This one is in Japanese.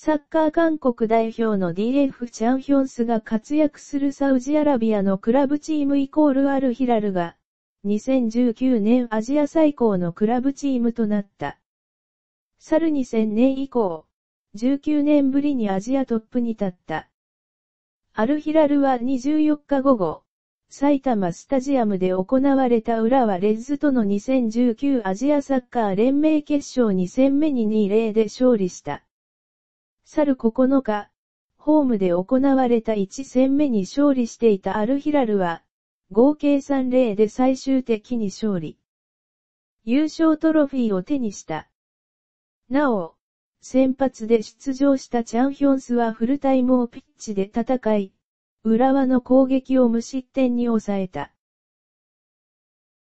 サッカー韓国代表の DF チャンヒョンスが活躍するサウジアラビアのクラブチームイコールアルヒラルが、2019年アジア最高のクラブチームとなった。去る2000年以降、19年ぶりにアジアトップに立った。アルヒラルは24日午後、埼玉スタジアムで行われた浦和レッズとの2019アジアサッカー連盟決勝2戦目に2-0で勝利した。去る9日、ホームで行われた1戦目に勝利していたアルヒラルは、合計3例で最終的に勝利。優勝トロフィーを手にした。なお、先発で出場したチャンヒョンスはフルタイムをピッチで戦い、浦和の攻撃を無失点に抑えた。